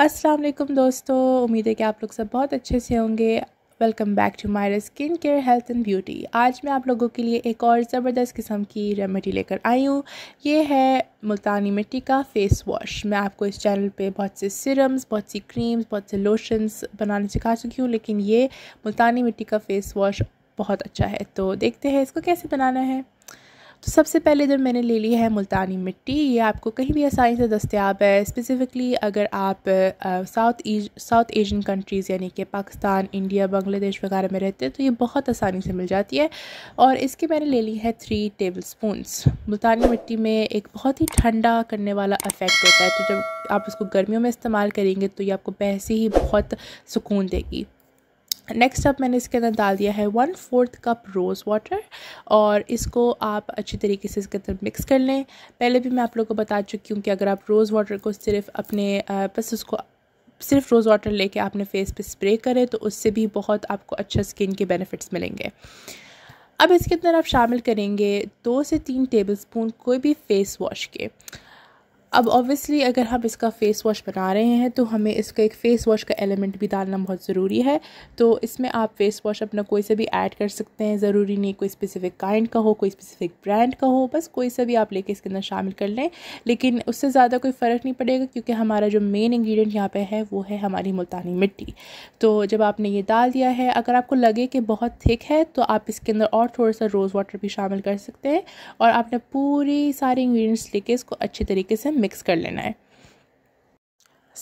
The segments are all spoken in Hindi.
अस्सलाम वालेकुम दोस्तों उम्मीद है कि आप लोग सब बहुत अच्छे से होंगे welcome back to my skin care health and beauty आज मैं आप लोगों के लिए एक और ज़बरदस्त किस्म की रेमेडी लेकर आई हूँ ये है मुल्तानी मिट्टी का फेस वॉश मैं आपको इस चैनल पे बहुत से सिरम्स बहुत सी क्रीम्स बहुत से लोशंस बनाने सिखा चुकी हूँ लेकिन ये मुल्तानी मिट्टी का फेस वॉश बहुत अच्छा है तो देखते हैं इसको कैसे बनाना है तो सबसे पहले इधर मैंने ले ली है मुल्तानी मिट्टी ये आपको कहीं भी आसानी से दस्तियाब है स्पेसिफ़िकली अगर आप साउथ साउथ एशियन कंट्रीज़ यानी कि पाकिस्तान इंडिया बांग्लादेश वगैरह में रहते हैं तो ये बहुत आसानी से मिल जाती है और इसकी मैंने ले ली है थ्री टेबल स्पूनस मुल्तानी मिट्टी में एक बहुत ही ठंडा करने वाला इफ़ेक्ट होता है तो जब आप इसको गर्मियों में इस्तेमाल करेंगे तो ये आपको पैसे ही बहुत सुकून देगी नेक्स्ट अब मैंने इसके अंदर डाल दिया है one fourth cup rose water और इसको आप अच्छी तरीके से इसके अंदर मिक्स कर लें पहले भी मैं आप लोगों को बता चुकी हूँ कि अगर आप रोज़ वाटर को सिर्फ अपने बस उसको सिर्फ रोज़ वाटर लेके आपने फेस पे स्प्रे करें तो उससे भी बहुत आपको अच्छा स्किन के बेनिफिट्स मिलेंगे अब इसके अंदर आप शामिल करेंगे दो से तीन टेबल कोई भी फेस वॉश के अब ऑब्वियसली अगर हम इसका फ़ेस वॉश बना रहे हैं तो हमें इसका एक फ़ेस वॉश का एलिमेंट भी डालना बहुत ज़रूरी है तो इसमें आप फ़ेस वॉश अपना कोई से भी ऐड कर सकते हैं ज़रूरी नहीं कोई स्पेसिफ़िक काइंड का हो कोई स्पेसिफ़िक ब्रांड का हो बस कोई से भी आप लेके इसके अंदर शामिल कर लें लेकिन उससे ज़्यादा कोई फ़र्क नहीं पड़ेगा क्योंकि हमारा जो मेन इन्ग्रीडियंट यहाँ पर है वो है हमारी मुल्तानी मिट्टी तो जब आपने ये डाल दिया है अगर आपको लगे कि बहुत थिक है तो आप इसके अंदर और थोड़ा सा रोज़ वाटर भी शामिल कर सकते हैं और आपने पूरी सारे इन्ग्रीडियंट्स लेके इसको अच्छे तरीके से मिक्स कर लेना है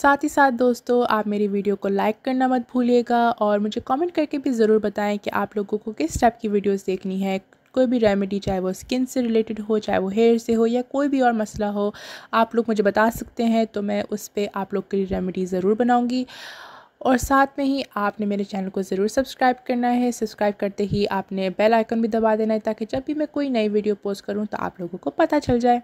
साथ ही साथ दोस्तों आप मेरी वीडियो को लाइक करना मत भूलिएगा और मुझे कमेंट करके भी ज़रूर बताएं कि आप लोगों को किस टाइप की वीडियोस देखनी है कोई भी रेमेडी चाहे वो स्किन से रिलेटेड हो चाहे वो हेयर से हो या कोई भी और मसला हो आप लोग मुझे बता सकते हैं तो मैं उस पर आप लोग के लिए रेमेडी ज़रूर बनाऊँगी और साथ में ही आपने मेरे चैनल को ज़रूर सब्सक्राइब करना है सब्सक्राइब करते ही आपने बेल आइकन भी दबा देना है ताकि जब भी मैं कोई नई वीडियो पोस्ट करूँ तो आप लोगों को पता चल जाए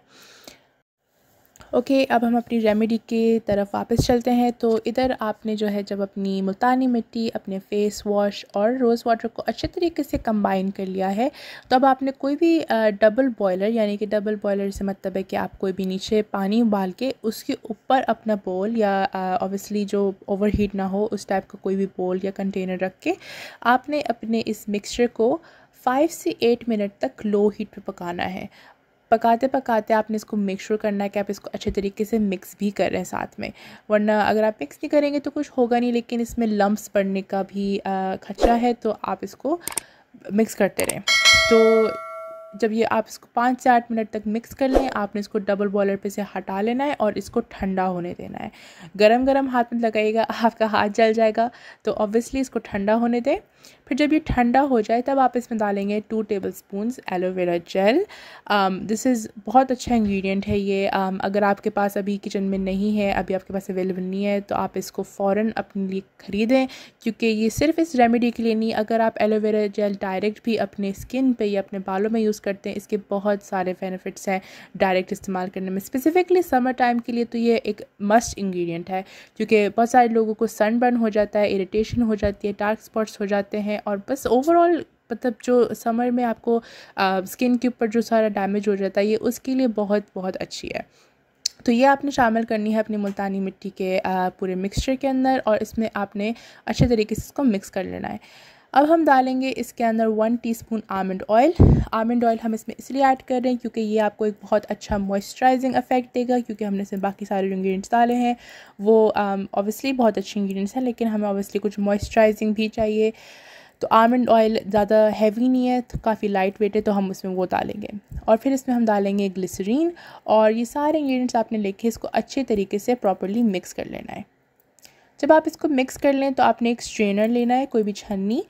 ओके अब हम अपनी रेमेडी की तरफ वापस चलते हैं तो इधर आपने जो है जब अपनी मुल्तानी मिट्टी अपने फेस वॉश और रोज़ वाटर को अच्छे तरीके से कंबाइन कर लिया है तो अब आपने कोई भी डबल बॉयलर यानी कि डबल बॉयलर से मतलब है कि आप कोई भी नीचे पानी उबाल के उसके ऊपर अपना बोल या ऑब्वियसली जो ओवर हीट ना हो उस टाइप का कोई भी बोल या कंटेनर रख के आपने अपने इस मिक्सचर को फाइव से एट मिनट तक लो हीट पे पकाना है पकाते पकाते आपने इसको मेक श्योर करना है कि आप इसको अच्छे तरीके से मिक्स भी कर रहे हैं साथ में वरना अगर आप मिक्स नहीं करेंगे तो कुछ होगा नहीं लेकिन इसमें लम्ब्स पड़ने का भी खतरा है तो आप इसको मिक्स करते रहें तो जब ये आप इसको पाँच से आठ मिनट तक मिक्स कर लें आपने इसको डबल बॉयलर पे से हटा लेना है और इसको ठंडा होने देना है गरम गरम हाथ में लगाइएगा आपका हाथ जल जाएगा तो ऑब्वियसली इसको ठंडा होने दें फिर जब ये ठंडा हो जाए तब आप इसमें डालेंगे two tablespoon aloe vera gel this is बहुत अच्छा इंग्रीडियंट है ये um, अगर आपके पास अभी किचन में नहीं है अभी आपके पास अवेलेबल नहीं है तो आप इसको फ़ौर अपने लिए ख़रीदें क्योंकि ये सिर्फ इस रेमेडी के लिए नहीं अगर आप एलोवेरा जेल डायरेक्ट भी अपने स्किन पर या अपने बालों में यूज़ करते हैं इसके बहुत सारे बेनिफिट्स हैं डायरेक्ट इस्तेमाल करने में स्पेसिफिकली समर टाइम के लिए तो ये एक मस्ट इंग्रेडिएंट है क्योंकि बहुत सारे लोगों को सनबर्न हो जाता है इरिटेशन हो जाती है डार्क स्पॉट्स हो जाते हैं और बस ओवरऑल मतलब जो समर में आपको आ, स्किन के ऊपर जो सारा डैमेज हो जाता है ये उसके लिए बहुत बहुत अच्छी है तो ये आपने शामिल करनी है अपनी मुल्तानी मिट्टी के आ, पूरे मिक्सचर के अंदर और इसमें आपने अच्छे तरीके से इसको मिक्स कर लेना है अब हम डालेंगे इसके अंदर one teaspoon almond oil almond oil हम इसमें इसलिए ऐड कर रहे हैं क्योंकि ये आपको एक बहुत अच्छा मॉइस्चराइजिंग इफेक्ट देगा क्योंकि हमने इसमें बाकी सारे इंग्रेडिएंट्स डाले हैं वो ऑब्वियसली um, बहुत अच्छे इंग्रेडिएंट्स हैं लेकिन हमें ऑब्वियसली कुछ मॉइस्चराइजिंग भी चाहिए तो आमंड ऑयल ज़्यादा हैवी नहीं है तो काफ़ी लाइट वेट है तो हम उसमें वो डालेंगे और फिर इसमें हम डालेंगे ग्लिसरीन और ये सारे इंग्रेडिएंट्स आपने लेके इसको अच्छे तरीके से प्रॉपरली मिक्स कर लेना है जब आप इसको मिक्स कर लें तो आपने एक स्ट्रेनर लेना है कोई भी छन्नी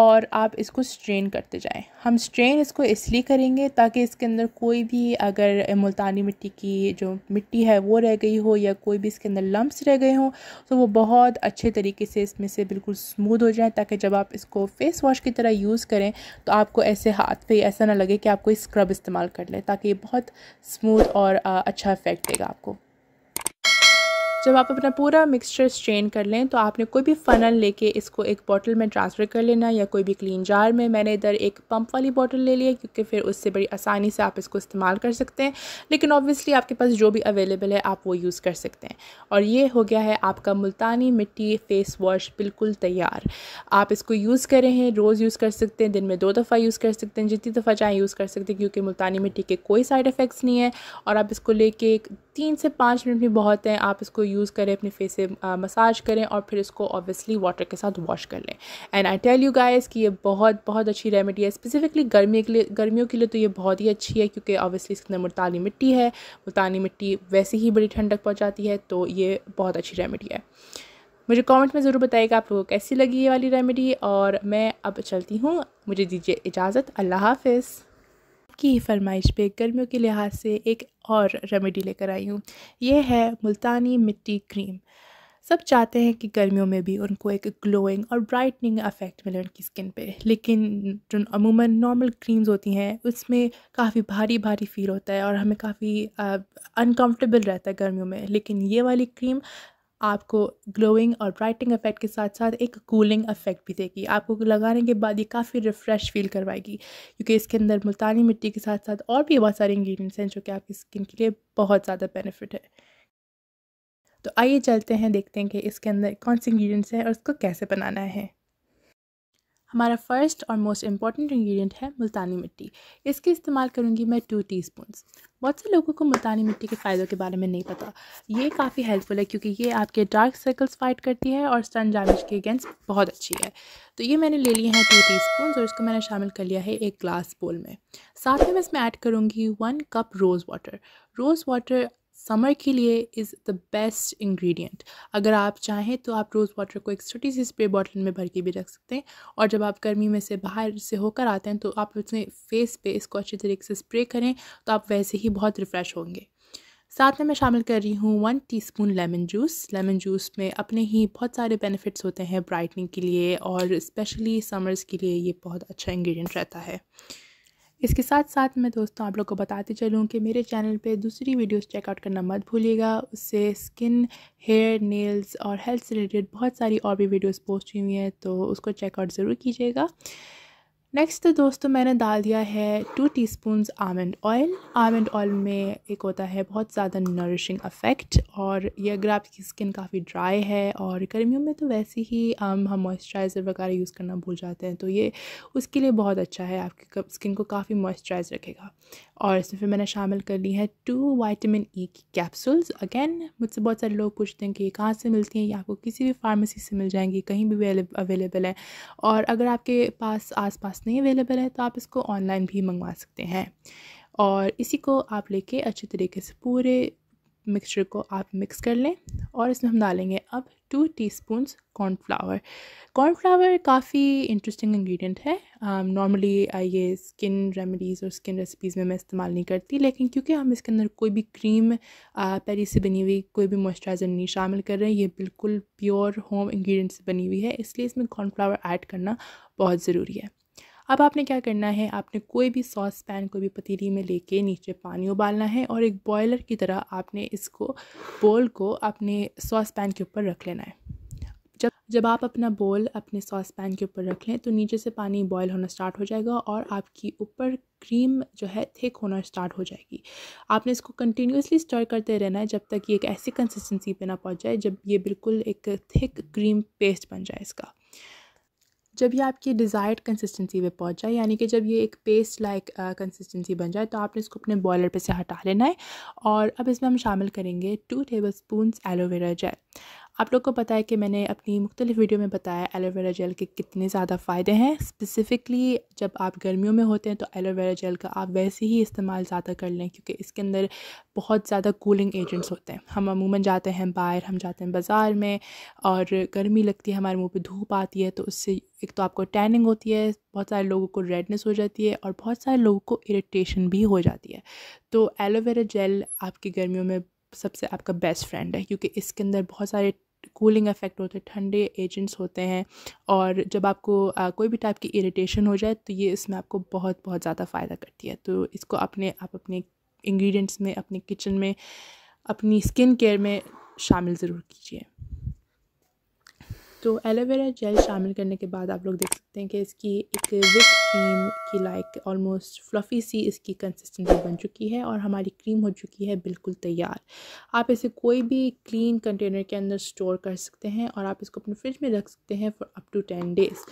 और आप इसको स्ट्रेन करते जाएं हम स्ट्रेन इसको इसलिए करेंगे ताकि इसके अंदर कोई भी अगर मुल्तानी मिट्टी की जो मिट्टी है वो रह गई हो या कोई भी इसके अंदर लम्ब्स रह गए हों तो वो बहुत अच्छे तरीके से इसमें से बिल्कुल स्मूद हो जाए ताकि जब आप इसको फेस वॉश की तरह यूज़ करें तो आपको ऐसे हाथ पे ऐसा ना लगे कि आप कोई स्क्रब इस्तेमाल कर लें ताकि ये बहुत स्मूद और अच्छा इफेक्ट देगा आपको जब आप अपना पूरा मिक्सचर स्ट्रेन कर लें तो आपने कोई भी फ़नल लेके इसको एक बॉटल में ट्रांसफ़र कर लेना या कोई भी क्लीन जार में मैंने इधर एक पंप वाली बॉटल ले ली है क्योंकि फिर उससे बड़ी आसानी से आप इसको इस्तेमाल कर सकते हैं लेकिन ऑब्वियसली आपके पास जो भी अवेलेबल है आप वो यूज़ कर सकते हैं और ये हो गया है आपका मुल्तानी मिट्टी फेस वॉश बिल्कुल तैयार आप इसको यूज़ कर रहे हैं रोज़ यूज़ कर सकते हैं दिन में दो दफ़ा यूज़ कर सकते हैं जितनी दफ़ा चाहें यूज़ कर सकते हैं क्योंकि मुल्तानी मिट्टी के कोई साइड इफ़ेक्ट्स नहीं है और आप इसको लेके तीन से पाँच मिनट भी बहुत हैं आप इसको यूज़ करें अपने फेस से मसाज करें और फिर इसको ऑब्वियसली वाटर के साथ वॉश कर लें and I tell you guys कि ये बहुत बहुत अच्छी रेमेडी है स्पेसिफिकली गर्मी के लिए गर्मियों के लिए तो ये बहुत ही अच्छी है क्योंकि ऑब्वियसली इसके अंदर मुल्तानी मिट्टी है मुल्तानी मिट्टी वैसे ही बड़ी ठंडक पहुँचाती है तो ये बहुत अच्छी रेमेडी है मुझे कमेंट में ज़रूर बताइएगा आप लोगों को कैसी लगी ये वाली रेमेडी और मैं अब चलती हूँ मुझे दीजिए इजाज़त अल्लाह हाफिज़ आपकी ही फरमाइश पे गर्मियों के लिहाज से एक और रेमेडी लेकर आई हूँ यह है मुल्तानी मिट्टी क्रीम सब चाहते हैं कि गर्मियों में भी उनको एक ग्लोइंग और ब्राइटनिंग अफेक्ट मिले उनकी स्किन पे लेकिन जो अमूमन नॉर्मल क्रीम्स होती हैं उसमें काफ़ी भारी भारी फील होता है और हमें काफ़ी अनकम्फर्टेबल रहता है गर्मियों में लेकिन ये वाली क्रीम आपको ग्लोइंग और ब्राइटिंग इफेक्ट के साथ साथ एक कूलिंग इफेक्ट भी देगी आपको लगाने के बाद ये काफ़ी रिफ़्रेश फील करवाएगी क्योंकि इसके अंदर मुल्तानी मिट्टी के साथ साथ और भी बहुत सारे इंग्रेडिएंट्स हैं जो कि आपकी स्किन के लिए बहुत ज़्यादा बेनिफिट है तो आइए चलते हैं देखते हैं कि इसके अंदर कौन से इंग्रीडियंट्स हैं और इसको कैसे बनाना है हमारा फर्स्ट और मोस्ट इम्पॉर्टेंट इंग्रेडिएंट है मुल्तानी मिट्टी इसके इस्तेमाल करूँगी मैं टू टी बहुत से लोगों को मुल्तानी मिट्टी के फ़ायदों के बारे में नहीं पता ये काफ़ी हेल्पफुल है क्योंकि ये आपके डार्क सर्कल्स फाइट करती है और सन डैमेज के अगेंस्ट बहुत अच्छी है तो ये मैंने ले लिए हैं टू टी और इसको मैंने शामिल कर लिया है एक ग्लास बोल में साथ में मैं इसमें ऐड करूँगी one cup rose water rose water summer के लिए इज़ द बेस्ट इंग्रेडिएंट अगर आप चाहें तो आप रोज़ वाटर को एक छोटी सी स्प्रे बॉटल में भर के भी रख सकते हैं और जब आप गर्मी में से बाहर से होकर आते हैं तो आप अपने फेस पे इसको अच्छे तरीके से स्प्रे करें तो आप वैसे ही बहुत रिफ़्रेश होंगे साथ में मैं शामिल कर रही हूँ one teaspoon lemon juice lemon juice में अपने ही बहुत सारे बेनिफिट्स होते हैं ब्राइटनिंग के लिए और स्पेशली समर्स के लिए ये बहुत अच्छा इंग्रेडिएंट रहता है इसके साथ साथ मैं दोस्तों आप लोग को बताते चलूँ कि मेरे चैनल पे दूसरी वीडियोस चेकआउट करना मत भूलिएगा उससे स्किन हेयर नेल्स और हेल्थ से रिलेटेड बहुत सारी और भी वीडियोस पोस्ट हुई हुई हैं तो उसको चेकआउट ज़रूर कीजिएगा नेक्स्ट दोस्तों तो मैंने डाल दिया है two spoon almond oil almond oil में एक होता है बहुत ज़्यादा नरिशिंग अफेक्ट और ये अगर आपकी स्किन काफ़ी ड्राई है और गर्मियों में तो वैसे ही um, हम हम मॉइस्चराइज़र वगैरह यूज़ करना भूल जाते हैं तो ये उसके लिए बहुत अच्छा है आपकी स्किन को काफ़ी मॉइस्चराइज रखेगा और इसमें फिर मैंने शामिल कर ली है टू वाइटामिन ई की कैप्सूल्स अगेन मुझसे बहुत सारे लोग पूछते हैं कि ये कहाँ से मिलती हैं ये आपको किसी भी फार्मेसी से मिल जाएंगी कहीं भी अवेलेबल है और अगर आपके पास पास नहीं अवेलेबल है तो आप इसको ऑनलाइन भी मंगवा सकते हैं और इसी को आप लेके अच्छे तरीके से पूरे मिक्सचर को आप मिक्स कर लें और इसमें हम डालेंगे अब two teaspoon cornflour cornflour काफ़ी इंटरेस्टिंग इंग्रेडिएंट है नॉर्मली um, ये स्किन रेमेडीज़ और स्किन रेसिपीज़ में मैं इस्तेमाल नहीं करती लेकिन क्योंकि हम इसके अंदर कोई भी क्रीम पैरी uh, से बनी हुई कोई भी मॉइस्चराइज़र नहीं शामिल कर रहे हैं ये बिल्कुल प्योर होम इंग्रेडिएंट से बनी हुई है इसलिए इसमें कॉर्नफ्लावर ऐड करना बहुत ज़रूरी है अब आपने क्या करना है आपने कोई भी सॉस पैन कोई भी पतीली में लेके नीचे पानी उबालना है और एक बॉयलर की तरह आपने इसको बोल को अपने सॉस पैन के ऊपर रख लेना है जब जब आप अपना बोल अपने सॉस पैन के ऊपर रख लें तो नीचे से पानी बॉयल होना स्टार्ट हो जाएगा और आपकी ऊपर क्रीम जो है थिक होना स्टार्ट हो जाएगी आपने इसको कंटिन्यूसली स्टर करते रहना है जब तक ये एक ऐसी कंसिस्टेंसी पे ना पहुंच जाए जब ये बिल्कुल एक थिक क्रीम पेस्ट बन जाए इसका जब ये आपकी डिज़ायर्ड कंसिस्टेंसी पे पहुंच जाए यानी कि जब ये एक पेस्ट लाइक कंसिस्टेंसी बन जाए तो आपने इसको अपने बॉयलर पे से हटा लेना है और अब इसमें हम शामिल करेंगे two tablespoon aloe vera gel आप लोग को पता है कि मैंने अपनी मुख्तलिफ़ वीडियो में बताया एलोवेरा जेल के कितने ज़्यादा फ़ायदे हैं स्पेसिफ़िकली जब आप गर्मियों में होते हैं तो एलोवेरा जेल का आप वैसे ही इस्तेमाल ज़्यादा कर लें क्योंकि इसके अंदर बहुत ज़्यादा कूलिंग एजेंट्स होते हैं हम अमूमन जाते हैं बाहर हम जाते हैं बाज़ार में और गर्मी लगती है हमारे मुँह पर धूप आती है तो उससे एक तो आपको टैनिंग होती है बहुत सारे लोगों को रेडनेस हो जाती है और बहुत सारे लोगों को इरिटेशन भी हो जाती है तो एलोवेरा जेल आपकी गर्मियों में सबसे आपका बेस्ट फ्रेंड है क्योंकि इसके अंदर बहुत सारे कूलिंग इफेक्ट होते हैं ठंडे एजेंट्स होते हैं और जब आपको आ, कोई भी टाइप की इरिटेशन हो जाए तो ये इसमें आपको बहुत बहुत ज़्यादा फ़ायदा करती है तो इसको अपने आप अपने इंग्रेडिएंट्स में अपने किचन में अपनी स्किन केयर में शामिल ज़रूर कीजिए तो एलोवेरा जेल शामिल करने के बाद आप लोग देख सकते हैं कि इसकी एक विप क्रीम की लाइक ऑलमोस्ट फ्लफ़ी सी इसकी कंसिस्टेंसी बन चुकी है और हमारी क्रीम हो चुकी है बिल्कुल तैयार आप इसे कोई भी क्लीन कंटेनर के अंदर स्टोर कर सकते हैं और आप इसको अपने फ्रिज में रख सकते हैं for up to ten days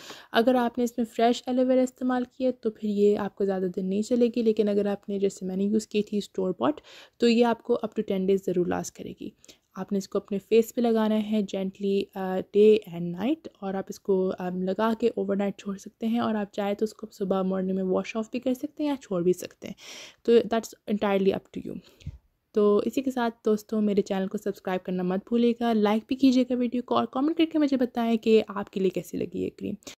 अगर आपने इसमें फ्रेश एलोवेरा इस्तेमाल किया तो फिर ये आपको ज़्यादा दिन नहीं चलेगी लेकिन अगर आपने जैसे मैंने यूज़ की थी स्टोर बॉट तो ये आपको अप टू टेन डेज़ ज़रूर लास्ट करेगी आपने इसको अपने फेस पे लगाना है जेंटली डे एंड नाइट और आप इसको um, लगा के ओवरनाइट छोड़ सकते हैं और आप चाहे तो उसको सुबह मॉर्निंग में वॉश ऑफ भी कर सकते हैं या छोड़ भी सकते हैं तो that's entirely up to you तो इसी के साथ दोस्तों मेरे चैनल को सब्सक्राइब करना मत भूलिएगा लाइक भी कीजिएगा वीडियो को और कमेंट करके मुझे बताएं कि आपके लिए कैसी लगी ये क्रीम